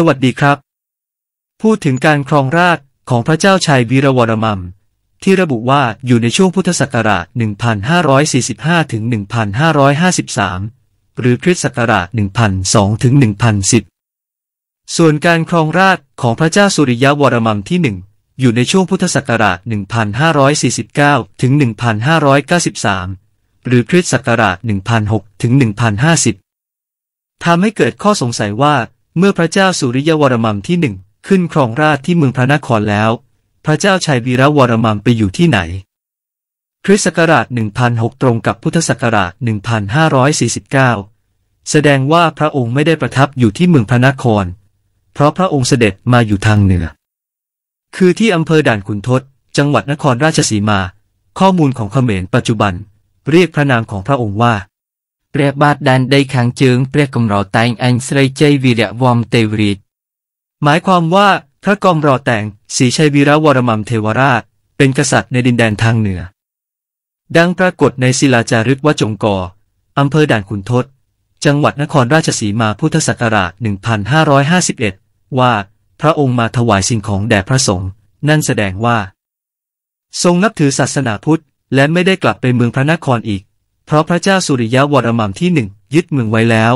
สวัสดีครับ พูดถึงการครองราชของพระเจ้าชายวีรวรมัมที่ระบุว่าอยู่ในช่วงพุทธศักราช1545ถึง1553 หรือคริสต์ศักราช1002ถึง1010 ส่วนการครองราชของพระเจ้าสุริยวรมัมที่หนึ่งอยู่ในช่วงพุทธศักราช1549ถึง1593 หรือคริสต์ศักราช1006ถึง1050ทำให้เกิดข้อสงสัยว่าเมื่อพระเจ้าสุริยวรมัมที่หนึ่งขึ้นครองราชที่เมืองพระนครแล้ว พระเจ้าชัยวีระวรมัมไปอยู่ที่ไหนคริสต์ศักราช1006ตรงกับพุทธศักราช 1549 แสดงว่าพระองค์ไม่ได้ประทับอยู่ที่เมืองพระนคร เพราะพระองค์เสด็จมาอยู่ทางเหนือ คือที่อำเภอด่านขุนทด จังหวัดนครราชสีมา ข้อมูลของเขมรปัจจุบัน เรียกพระนามของพระองค์ว่าเปรีពบរดดាទដែនដីខាងជើងព្រះรมรอតែงอัងสไลเจวีระวอมเตวรាดหมายความว่าพระกอมรอแต่งสีชัยวีระวรมัมเทวราช เป็นกษัตริย์ในดินแดนทางเหนือ ดังปรากฏในศิลาจารึกวจงกออำเภอด่านขุนทดจังหวัดนครราชสีมาพุทธศักราช1551 ว่าพระองค์มาถวายสิ่งของแด่พระสงฆ์นั่นแสดงว่า ทรงนับถือศาสนาพุทธและไม่ได้กลับไปเมืองพระนครอีกเพราะพระเจ้าสุริยะวรมัมที่หนึ่งยึดเมืองไว้แล้ว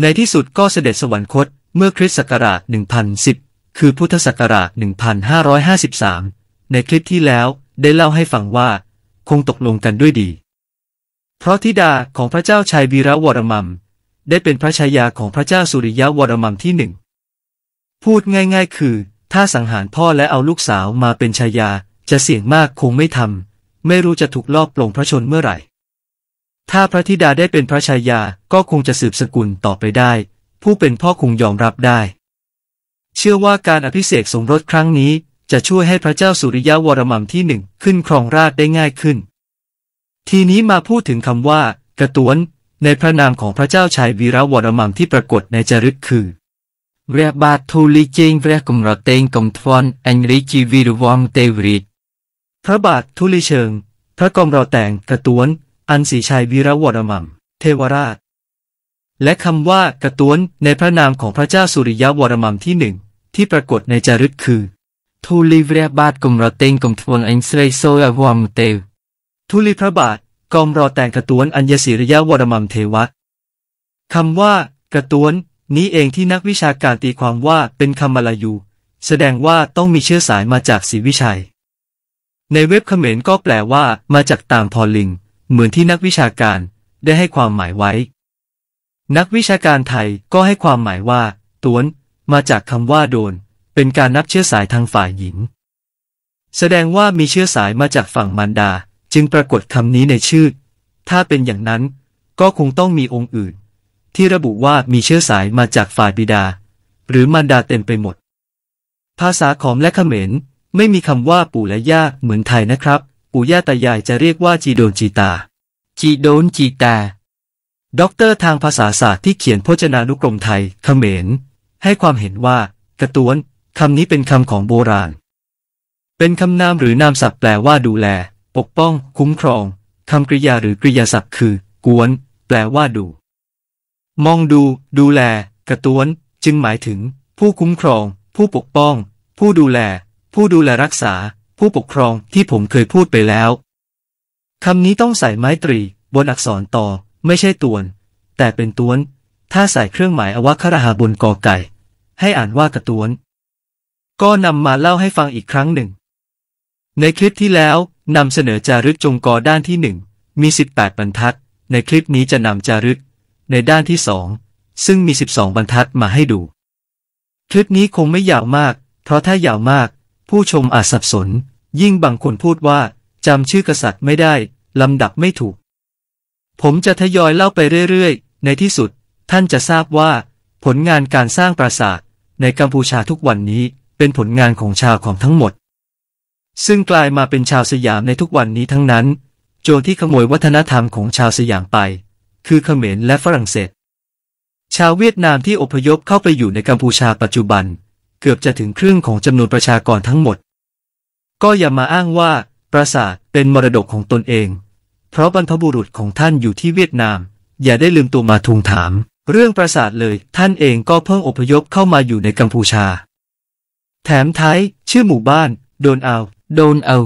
ในที่สุดก็เสด็จสวรรคตเมื่อคริสต์ศักราช1010 คือพุทธศักราช 1553 ในคลิปที่แล้วได้เล่าให้ฟังว่าคงตกลงกันด้วยดี เพราะธิดาของพระเจ้าชายวีระวรมัมได้เป็นพระชายาของพระเจ้าสุริยะวรมัมที่หนึ่ง พูดง่าย ๆ คือ ถ้าสังหารพ่อและเอาลูกสาวมาเป็นชายา จะเสี่ยงมากคงไม่ทำไม่รู้จะถูกลอบปลงพระชนเมื่อไหร่ถ้าพระธิดาได้เป็นพระชายา ก็คงจะสืบสกุลต่อไปได้ ผู้เป็นพ่อคงยอมรับได้ เชื่อว่าการอภิเษกสมรสครั้งนี้ จะช่วยให้พระเจ้าสุริยะวรมังที่หนึ่งขึ้นครองราชได้ง่ายขึ้น ทีนี้มาพูดถึงคำว่า กระตวน ในพระนามของพระเจ้าชายวีระวรมังที่ปรากฏในจารึกคือเรียบาทูลิจงเรกุกมรเตงกมทวนแองริจิวีรวังเตวริดพระบาททูลิเชิง พระกรมรอแต่งกระตวนอันสีชัยวีระวรมัมเทวราช และคำว่ากระต้วนในพระนามของพระเจ้าสุริยะวรมัมที่หนึ่งที่ปรากฏในจารึกคือทูลีเรียบาทกมรเตงกมทวนอัสเซโซอวามเตวทูลีพระบาทกอมรอแต่งกระต้วนอัญญศิริยะวรมัมเทวะคำว่ากระต้วนนี้เองที่นักวิชาการตีความว่าเป็นคำมาลายูแสดงว่าต้องมีเชื้อสายมาจากศรีวิชัย ในเว็บเขมรก็แปลว่า มาจากต่างพอลิงเหมือนที่นักวิชาการได้ให้ความหมายไว้ นักวิชาการไทยก็ให้ความหมายว่าตวนมาจากคำว่าโดน เป็นการนับเชื้อสายทางฝ่ายหญิง แสดงว่ามีเชื้อสายมาจากฝั่งมารดา จึงปรากฏคำนี้ในชื่อ ถ้าเป็นอย่างนั้นก็คงต้องมีองค์อื่น ที่ระบุว่ามีเชื้อสายมาจากฝ่ายบิดา หรือมารดาเต็มไปหมด ภาษาขอมและขเขมรไม่มีคำว่าปู่และย่าเหมือนไทยนะครับปู่ย่าตายายจะเรียกว่าจีโดนจีตาจีโดนจีตาด็อกเตอร์ ทางภาษาศาสตร์ที่เขียนพจนานุกรมไทยเขมรให้ความเห็นว่า กระตวนคำนี้เป็นคำของโบราณ เป็นคำนามหรือนามศัพท์แปลว่าดูแล ปกป้อง คุ้มครอง คำกริยาหรือกริยาศัพท์ คือ กวน แปลว่าดู มองดู ดูแล กระตวน จึงหมายถึง ผู้คุ้มครอง ผู้ปกป้อง ผู้ดูแล ผู้ดูแลรักษาผู้ปกครองที่ผมเคยพูดไปแล้ว คำนี้ต้องใส่ไม้ตรี บนอักษรต่อไม่ใช่ตวน แต่เป็นตวน ถ้าใส่เครื่องหมายอวัคราหาบนกอไก่ ให้อ่านว่ากระตวนก็นำมาเล่าให้ฟังอีกครั้งหนึ่ง ในคลิปที่แล้วนำเสนอจารึกจงกอด้านที่หนึ่งมี 18 บรรทัด ในคลิปนี้จะนำจารึก ในด้านที่สองซึ่งมี12บรรทัดมาให้ดู คลิปนี้คงไม่ยาวมาก เพราะถ้ายาวมาก ผู้ชมอาจสับสนยิ่งบางคนพูดว่า จำชื่อกษัตริย์ไม่ได้ ลำดับไม่ถูก ผมจะทยอยเล่าไปเรื่อยๆ ในที่สุด ท่านจะทราบว่า ผลงานการสร้างปราสาทในกัมพูชาทุกวันนี้เป็นผลงานของชาวของทั้งหมด ซึ่งกลายมาเป็นชาวสยามในทุกวันนี้ทั้งนั้น โจรที่ขโมยวัฒนธรรมของชาวสยามไป คือเขมรและฝรั่งเศสชาวเวียดนามที่อพยพเข้าไปอยู่ในกัมพูชาปัจจุบัน เกือบจะถึงครึ่งของจำนวนประชากรทั้งหมดก็อย่ามาอ้างว่า ปราสาทเป็นมรดกของตนเอง เพราะบรรพบุรุษของท่านอยู่ที่เวียดนาม อย่าได้ลืมตัวมาทวงถาม เรื่องปราสาทเลยท่านเองก็เพิ่งอพยพเข้ามาอยู่ในกัมพูชา แถมท้าย ชื่อหมู่บ้าน โดนเอา โดนเอา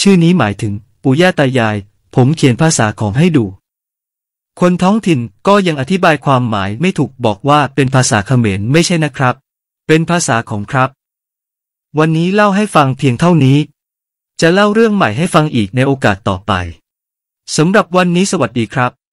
ชื่อนี้หมายถึงปู่ย่าตายาย ผมเขียนภาษาของให้ดู คนท้องถิ่นก็ยังอธิบายความหมายไม่ถูกบอกว่าเป็นภาษาเขมรไม่ใช่นะครับ เป็นภาษาของครับ วันนี้เล่าให้ฟังเพียงเท่านี้จะเล่าเรื่องใหม่ให้ฟังอีกในโอกาสต่อไป สำหรับวันนี้สวัสดีครับ